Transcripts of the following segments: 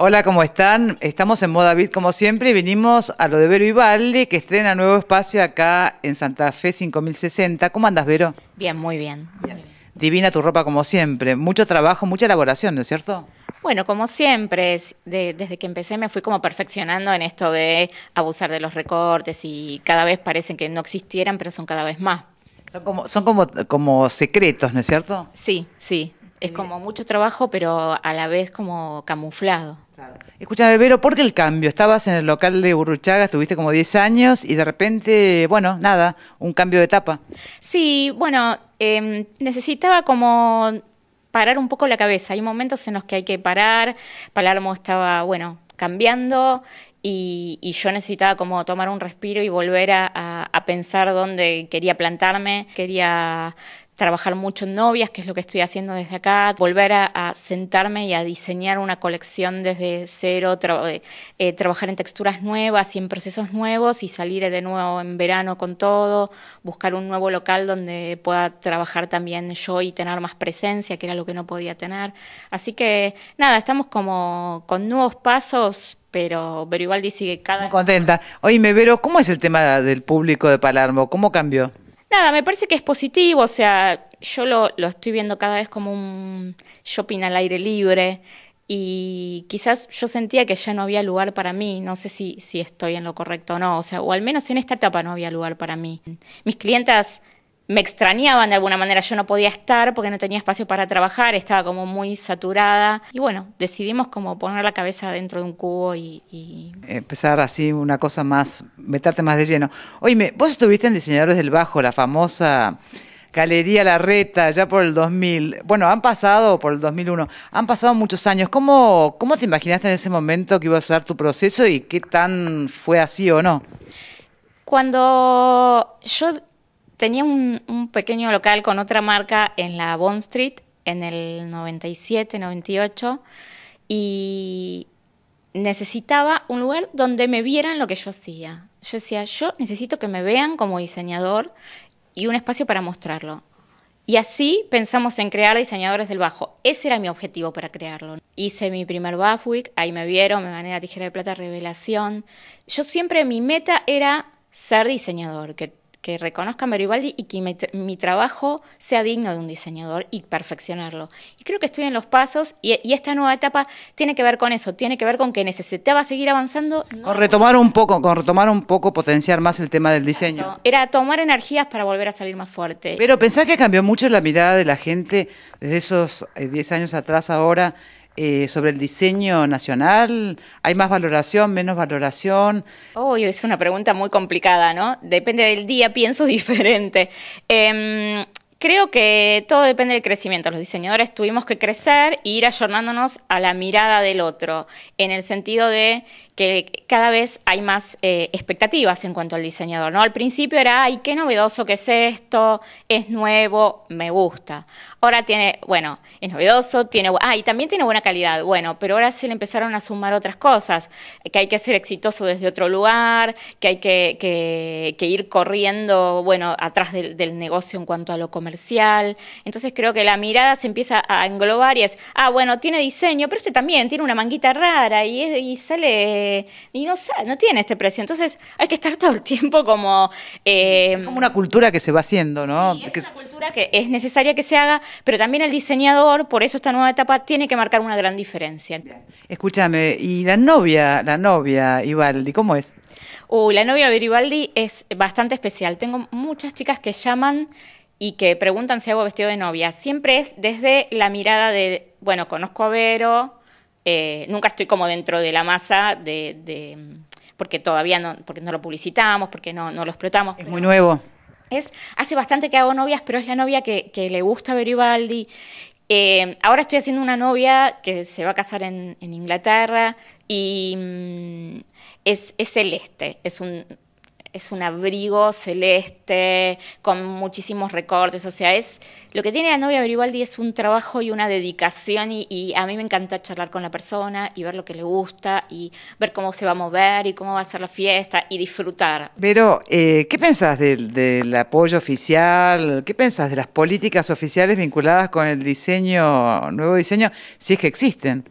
Hola, ¿cómo están? Estamos en Moda Beat como siempre y vinimos a lo de Vero Ibaldi que estrena nuevo espacio acá en Santa Fe 5060. ¿Cómo andas, Vero? Bien, muy bien. Divina tu ropa como siempre. Mucho trabajo, mucha elaboración, ¿no es cierto? Bueno, como siempre, desde que empecé me fui como perfeccionando en esto de abusar de los recortes y cada vez parecen que no existieran, pero son cada vez más. Son como, son como, secretos, ¿no es cierto? Sí, sí. Es eh, como mucho trabajo, pero a la vez como camuflado. Claro. Escúchame, Vero, ¿por qué el cambio? Estabas en el local de Urruchaga, estuviste como 10 años y de repente, bueno, nada, un cambio de etapa. Sí, bueno, em, necesitaba como parar un poco la cabeza. Hay momentos en los que hay que parar. Palermo estaba, bueno, cambiando y, yo necesitaba como tomar un respiro y volver a, a pensar dónde quería plantarme, quería trabajar mucho en novias, que es lo que estoy haciendo desde acá, volver a, sentarme y a diseñar una colección desde cero, eh, eh, trabajar en texturas nuevas y en procesos nuevos y salir de nuevo en verano con todo, buscar un nuevo local donde pueda trabajar también yo y tener más presencia, que era lo que no podía tener. Así que nada, estamos como con nuevos pasos pero, pero dice que cada... Muy contenta. Oye, Vero, ¿cómo es el tema del público de Palermo? ¿Cómo cambió? nada, me parece que es positivo, o sea, yo lo, lo estoy viendo cada vez como un shopping al aire libre y quizás yo sentía que ya no había lugar para mí, no sé si, si estoy en lo correcto o no, o sea, o al menos en esta etapa no había lugar para mí. Mis clientas me extrañaban de alguna manera, yo no podía estar porque no tenía espacio para trabajar, estaba como muy saturada y bueno, decidimos como poner la cabeza dentro de un cubo y... Empezar así una cosa más, meterte más de lleno. Oye, vos estuviste en Diseñadores del Bajo, la famosa Galería La Reta, ya por el 2000, bueno, han pasado por el 2001, han pasado muchos años, ¿cómo, cómo te imaginaste en ese momento que iba a ser tu proceso y qué tan fue así o no? Cuando yo tenía un, pequeño local con otra marca en la Bond Street en el 97, 98 y necesitaba un lugar donde me vieran lo que yo hacía. Yo decía, yo necesito que me vean como diseñador y un espacio para mostrarlo. Y así pensamos en crear diseñadores del bajo. Ese era mi objetivo para crearlo. Hice mi primer Buffwick, ahí me vieron, me gané la tijera de plata revelación. Yo siempre mi meta era ser diseñador, que que reconozcan Garibaldi y que mi, trabajo sea digno de un diseñador y perfeccionarlo. Y creo que estoy en los pasos y, esta nueva etapa tiene que ver con eso, tiene que ver con que necesitaba seguir avanzando. con retomar un poco, con retomar un poco, potenciar más el tema del diseño. Era tomar energías para volver a salir más fuerte. Pero pensás que cambió mucho la mirada de la gente desde esos 10 eh, años atrás ahora eh, sobre el diseño nacional? ¿Hay más valoración, menos valoración? hoy es una pregunta muy complicada, ¿no? Depende del día, pienso diferente. Em, Creo que todo depende del crecimiento. Los diseñadores tuvimos que crecer e ir ayornándonos a la mirada del otro, en el sentido de que cada vez hay más eh, expectativas en cuanto al diseñador. ¿no? Al principio era, ay, qué novedoso que es esto, es nuevo, me gusta. Ahora tiene, bueno, es novedoso, tiene, ah, y también tiene buena calidad, bueno, pero ahora se le empezaron a sumar otras cosas, que hay que ser exitoso desde otro lugar, que hay que, ir corriendo, bueno, atrás del negocio en cuanto a lo comercial entonces creo que la mirada se empieza a englobar y es, ah, bueno, tiene diseño, pero este también tiene una manguita rara y, y sale, y no, no tiene este precio. Entonces hay que estar todo el tiempo como... Eh, como una cultura que se va haciendo, ¿no? es una cultura que es necesaria que se haga, pero también el diseñador, por eso esta nueva etapa, tiene que marcar una gran diferencia. Escúchame, y la novia, la novia, Ivaldi, ¿cómo es? Uy, la novia Viribaldi es bastante especial. Tengo muchas chicas que llaman y que preguntan si hago vestido de novia, siempre es desde la mirada de, bueno, conozco a Vero, eh, nunca estoy como dentro de la masa de, porque todavía no, porque no lo publicitamos, porque no, no lo explotamos. Es muy nuevo. Es, hace bastante que hago novias, pero es la novia que, le gusta a Beribaldi. Eh, ahora estoy haciendo una novia que se va a casar en, Inglaterra y mm, es, es celeste, es un, es un abrigo celeste con muchísimos recortes, o sea, es lo que tiene la novia Viribaldi, es un trabajo y una dedicación y, a mí me encanta charlar con la persona y ver lo que le gusta y ver cómo se va a mover y cómo va a ser la fiesta y disfrutar. Pero, eh, ¿qué pensás del, del apoyo oficial? ¿Qué pensás de las políticas oficiales vinculadas con el diseño, nuevo diseño, si es que existen?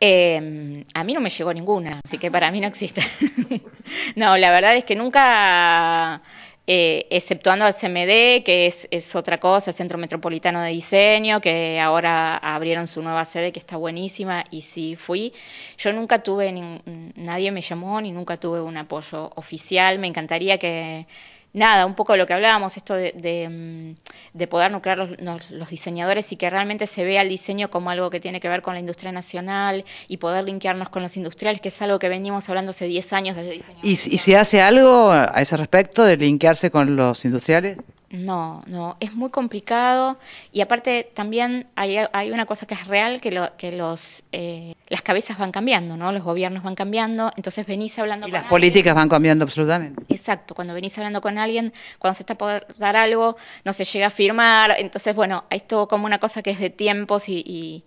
Em, a mí no me llegó ninguna, así que para mí no existe. no, la verdad es que nunca, eh, exceptuando al CMD, que es, otra cosa, el Centro Metropolitano de Diseño, que ahora abrieron su nueva sede, que está buenísima, y sí fui. Yo nunca tuve, nadie me llamó, ni nunca tuve un apoyo oficial. Me encantaría que nada, un poco lo que hablábamos, esto de, mm, poder nuclear los, diseñadores y que realmente se vea el diseño como algo que tiene que ver con la industria nacional y poder linkearnos con los industriales, que es algo que venimos hablando hace 10 años desde diseñadores ¿Y, ¿Y se hace algo a ese respecto de linkearse con los industriales? No, no, es muy complicado y aparte también hay, una cosa que es real, que, lo, que los, eh, las cabezas van cambiando, ¿no? Los gobiernos van cambiando, entonces venís hablando y las políticas van cambiando absolutamente. Exacto, cuando venís hablando con alguien, cuando se está por dar algo, no se llega a firmar, entonces bueno, esto como una cosa que es de tiempos y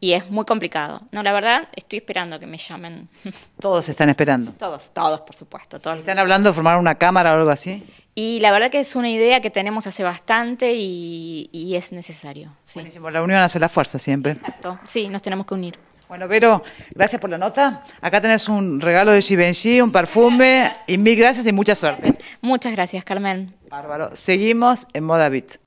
y es muy complicado. No, la verdad, estoy esperando que me llamen. Todos están esperando. Todos, todos, por supuesto. Todos. ¿Están hablando de formar una cámara o algo así? Y la verdad que es una idea que tenemos hace bastante y, es necesario. Buenísimo, la unión hace la fuerza siempre. Exacto, sí, nos tenemos que unir. Bueno, pero gracias por la nota. Acá tenés un regalo de Givenchy, un perfume y mil gracias y mucha suerte. Muchas gracias, Carmen. Bárbaro. Seguimos en Moda Beat.